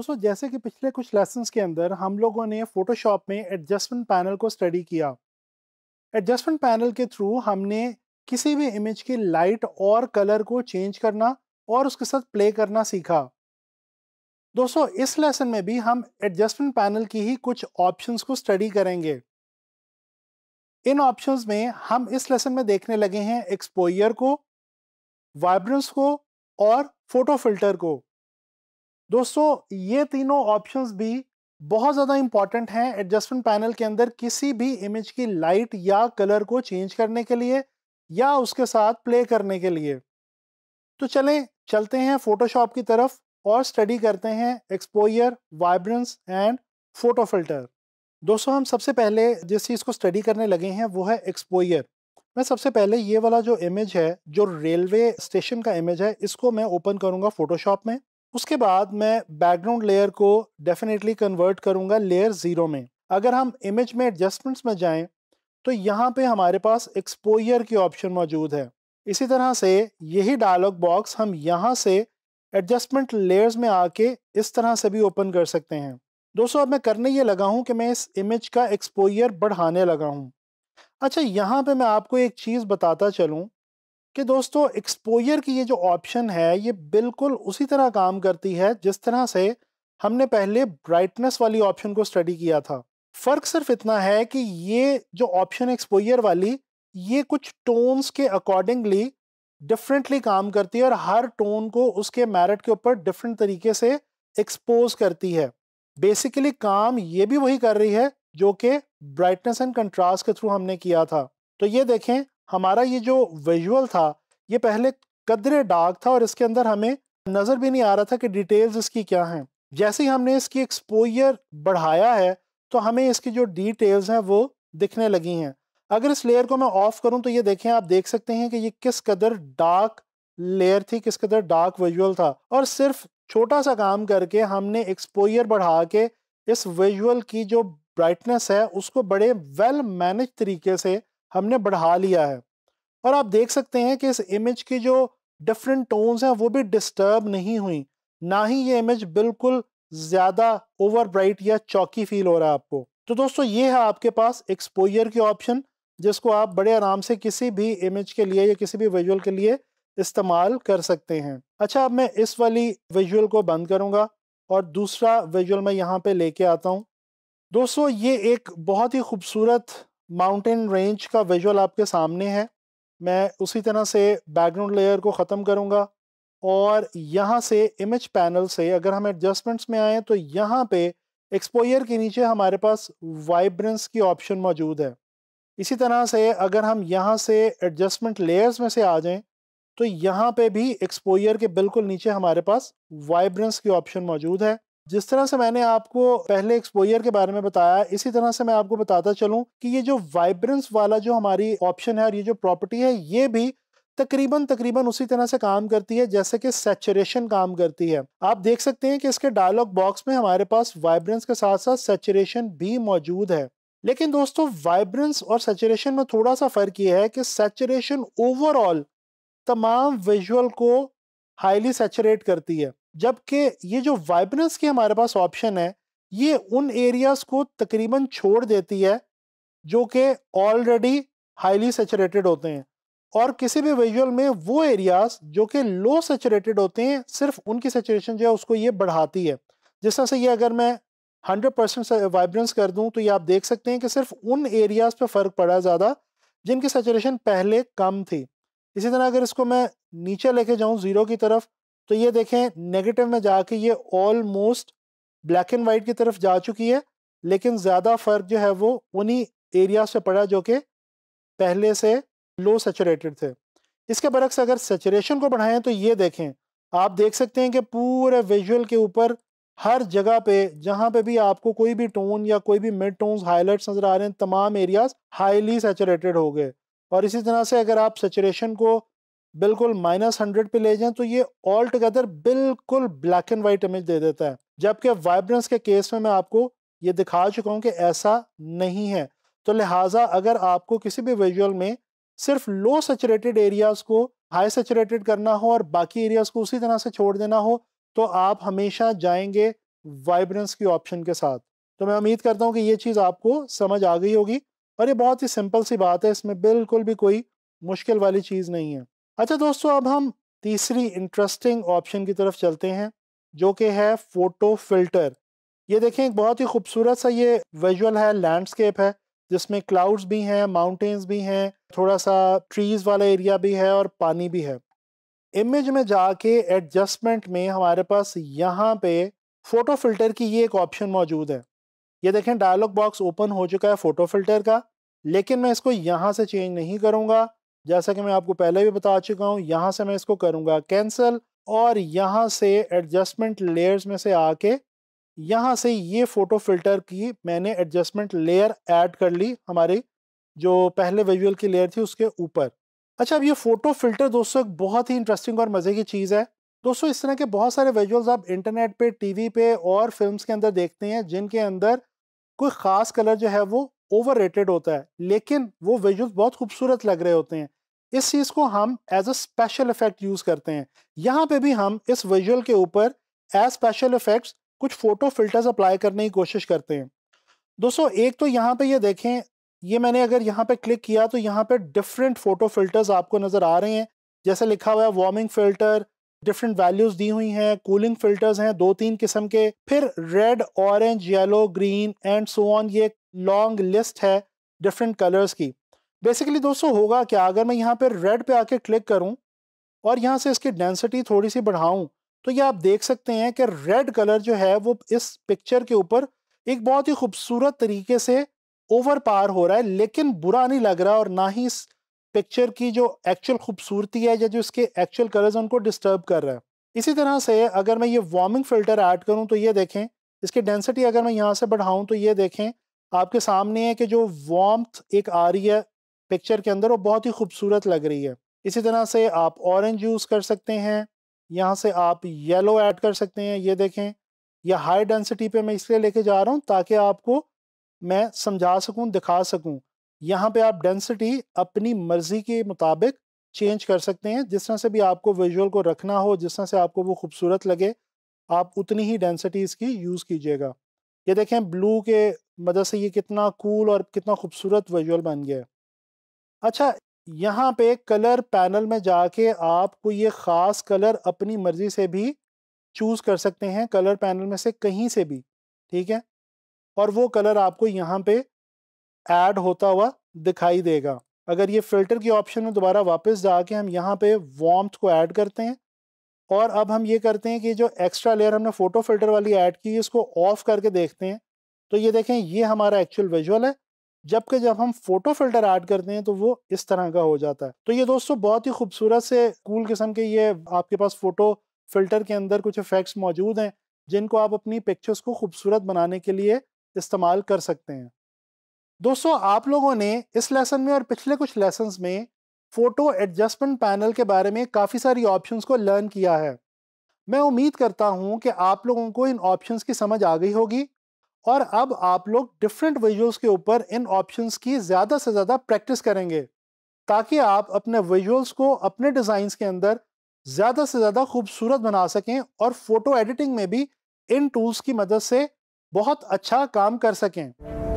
दोस्तों जैसे कि पिछले कुछ लेसन के अंदर हम लोगों ने फोटोशॉप में एडजस्टमेंट पैनल को स्टडी किया एडजस्टमेंट पैनल के थ्रू हमने किसी भी इमेज की लाइट और कलर को चेंज करना और उसके साथ प्ले करना सीखा दोस्तों इस लेसन में भी हम एडजस्टमेंट पैनल की ही कुछ ऑप्शंस को स्टडी करेंगे इन ऑप्शंस में हम इस लेसन में देखने लगे हैं एक्सपोयर को वाइब्रेंस को और फोटो फिल्टर को दोस्तों ये तीनों ऑप्शंस भी बहुत ज़्यादा इंपॉर्टेंट हैं एडजस्टमेंट पैनल के अंदर किसी भी इमेज की लाइट या कलर को चेंज करने के लिए या उसके साथ प्ले करने के लिए तो चलें चलते हैं फोटोशॉप की तरफ और स्टडी करते हैं exposure vibrance and photo filter दोस्तों हम सबसे पहले जिस चीज़ को स्टडी करने लगे हैं वो है एक्सपोयर मैं सबसे पहले ये वाला जो इमेज है जो रेलवे स्टेशन का इमेज है इसको मैं ओपन करूँगा फोटोशॉप में उसके बाद मैं बैकग्राउंड लेयर को डेफिनेटली कन्वर्ट करूँगा लेयर ज़ीरो में अगर हम इमेज में एडजस्टमेंट्स में जाएं तो यहाँ पे हमारे पास एक्सपोयर की ऑप्शन मौजूद है इसी तरह से यही डायलॉग बॉक्स हम यहाँ से एडजस्टमेंट लेयर्स में आके इस तरह से भी ओपन कर सकते हैं दोस्तों अब मैं करने ये लगा हूँ कि मैं इस इमेज का एक्सपोयर बढ़ाने लगा हूँ अच्छा यहाँ पे मैं आपको एक चीज़ बताता चलूँ कि दोस्तों एक्सपोजर की ये जो ऑप्शन है ये बिल्कुल उसी तरह काम करती है जिस तरह से हमने पहले ब्राइटनेस वाली ऑप्शन को स्टडी किया था फ़र्क सिर्फ इतना है कि ये जो ऑप्शन एक्सपोजर वाली ये कुछ टोन्स के अकॉर्डिंगली डिफरेंटली काम करती है और हर टोन को उसके मैरिट के ऊपर डिफरेंट तरीके से एक्सपोज करती है बेसिकली काम ये भी वही कर रही है जो कि ब्राइटनेस एंड कंट्रास्ट के थ्रू हमने किया था तो ये देखें हमारा ये जो विजुअल था ये पहले कदरे डार्क था और इसके अंदर हमें नज़र भी नहीं आ रहा था कि डिटेल्स इसकी क्या हैं जैसे ही हमने इसकी एक्सपोजर बढ़ाया है तो हमें इसकी जो डिटेल्स हैं वो दिखने लगी हैं अगर इस लेयर को मैं ऑफ़ करूं तो ये देखें आप देख सकते हैं कि ये किस कदर डार्क लेयर थी किस कदर डार्क विजुअल था और सिर्फ छोटा सा काम करके हमने एक्सपोयर बढ़ा के इस विजुअल की जो ब्राइटनेस है उसको बड़े वेल मैनेज तरीके से हमने बढ़ा लिया है और आप देख सकते हैं कि इस इमेज की जो डिफरेंट टोन्स हैं वो भी डिस्टर्ब नहीं हुई ना ही ये इमेज बिल्कुल ज़्यादा ओवर ब्राइट या चौकी फील हो रहा है आपको तो दोस्तों ये है आपके पास एक्सपोजर के ऑप्शन जिसको आप बड़े आराम से किसी भी इमेज के लिए या किसी भी विजुअल के लिए इस्तेमाल कर सकते हैं अच्छा अब मैं इस वाली विजुअल को बंद करूँगा और दूसरा विजुअल मैं यहाँ पे लेके आता हूँ दोस्तों ये एक बहुत ही खूबसूरत माउंटेन रेंज का विजुअल आपके सामने है मैं उसी तरह से बैकग्राउंड लेयर को ख़त्म करूँगा और यहाँ से इमेज पैनल से अगर हम एडजस्टमेंट्स में आएँ तो यहाँ पे एक्सपोयर के नीचे हमारे पास वाइब्रेंस की ऑप्शन मौजूद है इसी तरह से अगर हम यहाँ से एडजस्टमेंट लेयर्स में से आ जाएं तो यहाँ पे भी एक्सपोयर के बिल्कुल नीचे हमारे पास वाइब्रेंस की ऑप्शन मौजूद है जिस तरह से मैंने आपको पहले एक्सपोजर के बारे में बताया इसी तरह से मैं आपको बताता चलूं कि ये जो वाइब्रेंस वाला जो हमारी ऑप्शन है और ये जो प्रॉपर्टी है ये भी तकरीबन तकरीबन उसी तरह से काम करती है जैसे कि सेचुरेशन काम करती है आप देख सकते हैं कि इसके डायलॉग बॉक्स में हमारे पास वाइब्रेंस के साथ साथ सेचुरेशन भी मौजूद है लेकिन दोस्तों वाइब्रेंस और सेचुरेशन में थोड़ा सा फर्क ये है कि सेचुरेशन ओवरऑल तमाम विजुअल को हाईली सेचुरेट करती है जबकि ये जो वाइब्रेंस की हमारे पास ऑप्शन है ये उन एरियाज़ को तकरीबन छोड़ देती है जो कि ऑलरेडी हाईली सेचुरेटेड होते हैं और किसी भी विजुअल में वो एरियाज़ जो कि लो सेचुरेटेड होते हैं सिर्फ उनकी सेचुरेशन जो है उसको ये बढ़ाती है जिस तरह से ये अगर मैं 100 परसेंट वाइब्रेंस कर दूं तो ये आप देख सकते हैं कि सिर्फ उन एरियाज़ पे फ़र्क पड़ा ज़्यादा जिनकी सेचुरेशन पहले कम थी इसी तरह अगर इसको मैं नीचे लेके जाऊँ ज़ीरो की तरफ तो ये देखें नेगेटिव में जाके ये ऑलमोस्ट ब्लैक एंड वाइट की तरफ जा चुकी है लेकिन ज़्यादा फ़र्क जो है वो उन्हीं एरिया से पड़ा जो कि पहले से लो सेचुरेटेड थे इसके बरक्स अगर सेचुरेशन को बढ़ाएं तो ये देखें आप देख सकते हैं कि पूरे विजुअल के ऊपर हर जगह पे जहाँ पे भी आपको कोई भी टोन या कोई भी मिड टोन्स हाईलाइट्स नज़र आ रहे हैं तमाम एरियाज हाईली सेचुरेटेड हो गए और इसी तरह से अगर आप सेचुरेशन को बिल्कुल माइनस हंड्रेड पे ले जाएं तो ये ऑल टुगेदर बिल्कुल ब्लैक एंड वाइट इमेज दे देता है जबकि वाइब्रेंस के केस में मैं आपको ये दिखा चुका हूँ कि ऐसा नहीं है तो लिहाजा अगर आपको किसी भी विजुअल में सिर्फ लो सेचुरेटेड एरियाज़ को हाई सेचुरेटेड करना हो और बाकी एरियाज़ को उसी तरह से छोड़ देना हो तो आप हमेशा जाएंगे वाइब्रेंस की ऑप्शन के साथ तो मैं उम्मीद करता हूँ कि ये चीज़ आपको समझ आ गई होगी और ये बहुत ही सिंपल सी बात है इसमें बिल्कुल भी कोई मुश्किल वाली चीज़ नहीं है अच्छा दोस्तों अब हम तीसरी इंटरेस्टिंग ऑप्शन की तरफ चलते हैं जो कि है फ़ोटो फिल्टर ये देखें एक बहुत ही खूबसूरत सा ये विजुअल है लैंडस्केप है जिसमें क्लाउड्स भी हैं माउंटेंस भी हैं थोड़ा सा ट्रीज़ वाला एरिया भी है और पानी भी है इमेज में जाके एडजस्टमेंट में हमारे पास यहाँ पे फ़ोटो फिल्टर की ये एक ऑप्शन मौजूद है ये देखें डायलॉग बॉक्स ओपन हो चुका है फ़ोटो फिल्टर का लेकिन मैं इसको यहाँ से चेंज नहीं करूँगा जैसा कि मैं आपको पहले भी बता चुका हूँ यहाँ से मैं इसको करूँगा कैंसिल और यहाँ से एडजस्टमेंट लेयर्स में से आके यहाँ से ये फ़ोटो फिल्टर की मैंने एडजस्टमेंट लेयर ऐड कर ली हमारी जो पहले विजुअल की लेयर थी उसके ऊपर अच्छा अब ये फ़ोटो फिल्टर दोस्तों एक बहुत ही इंटरेस्टिंग और मज़े की चीज़ है दोस्तों इस तरह के बहुत सारे विजुअल्स आप इंटरनेट पे टीवी पे और फिल्म्स के अंदर देखते हैं जिनके अंदर कोई ख़ास कलर जो है वो ओवर होता है लेकिन वो विजुअल बहुत खूबसूरत लग रहे होते हैं इस चीज़ को हम as a special effect use करते हैं यहाँ पे भी हम इस विजुअल के ऊपर एज स्पेशल इफेक्ट्स कुछ फ़ोटो फिल्टर्स अप्लाई करने की कोशिश करते हैं दोस्तों एक तो यहाँ पे ये यह देखें ये मैंने अगर यहाँ पे क्लिक किया तो यहाँ पे डिफरेंट फ़ोटो फिल्टर्स आपको नज़र आ रहे हैं जैसे लिखा हुआ है वार्मिंग फ़िल्टर डिफरेंट वैल्यूज़ दी हुई हैं कूलिंग फ़िल्टर्स हैं दो तीन किस्म के फिर red orange yellow green and so on ये लॉन्ग लिस्ट है डिफरेंट कलर्स की बेसिकली दोस्तों होगा क्या अगर मैं यहाँ पर रेड पे आके क्लिक करूँ और यहाँ से इसकी डेंसिटी थोड़ी सी बढ़ाऊँ तो ये आप देख सकते हैं कि रेड कलर जो है वो इस पिक्चर के ऊपर एक बहुत ही खूबसूरत तरीके से ओवर पार हो रहा है लेकिन बुरा नहीं लग रहा और ना ही इस पिक्चर की जो एक्चुअल खूबसूरती है या जो इसके एक्चुअल कलर्स उनको डिस्टर्ब कर रहा है इसी तरह से अगर मैं ये वार्मिंग फिल्टर ऐड करूँ तो ये देखें इसकी डेंसिटी अगर मैं यहाँ से बढ़ाऊँ तो ये देखें आपके सामने है कि जो वॉम्थ एक आ रही है पिक्चर के अंदर वो बहुत ही खूबसूरत लग रही है इसी तरह से आप ऑरेंज यूज़ कर सकते हैं यहाँ से आप येलो ऐड कर सकते हैं ये देखें या हाई डेंसिटी पे मैं इसलिए लेके जा रहा हूँ ताकि आपको मैं समझा सकूँ दिखा सकूँ यहाँ पे आप डेंसिटी अपनी मर्ज़ी के मुताबिक चेंज कर सकते हैं जिस तरह से भी आपको विजुअल को रखना हो जिस तरह से आपको वो खूबसूरत लगे आप उतनी ही डेंसिटी इसकी यूज़ कीजिएगा ये देखें ब्लू के मदद से ये कितना कूल और कितना खूबसूरत विजुअल बन गया अच्छा यहाँ पे कलर पैनल में जाके आपको ये ख़ास कलर अपनी मर्ज़ी से भी चूज़ कर सकते हैं कलर पैनल में से कहीं से भी ठीक है और वो कलर आपको यहाँ पे ऐड होता हुआ दिखाई देगा अगर ये फ़िल्टर की ऑप्शन में दोबारा वापस जाके हम यहाँ पे वॉम्थ को ऐड करते हैं और अब हम ये करते हैं कि जो एक्स्ट्रा लेयर हमने फोटो फिल्टर वाली ऐड की इसको ऑफ करके देखते हैं तो ये देखें ये हमारा एक्चुअल विजुअल है जबकि जब हम फोटो फिल्टर ऐड करते हैं तो वो इस तरह का हो जाता है तो ये दोस्तों बहुत ही खूबसूरत से कूल किस्म के ये आपके पास फोटो फिल्टर के अंदर कुछ इफेक्ट्स मौजूद हैं जिनको आप अपनी पिक्चर्स को खूबसूरत बनाने के लिए इस्तेमाल कर सकते हैं दोस्तों आप लोगों ने इस लेसन में और पिछले कुछ लेसन में फ़ोटो एडजस्टमेंट पैनल के बारे में काफ़ी सारी ऑप्शंस को लर्न किया है मैं उम्मीद करता हूँ कि आप लोगों को इन ऑप्शंस की समझ आ गई होगी और अब आप लोग डिफरेंट विजुअल्स के ऊपर इन ऑप्शंस की ज़्यादा से ज़्यादा प्रैक्टिस करेंगे ताकि आप अपने विजुअल्स को अपने डिज़ाइंस के अंदर ज़्यादा से ज़्यादा खूबसूरत बना सकें और फ़ोटो एडिटिंग में भी इन टूल्स की मदद से बहुत अच्छा काम कर सकें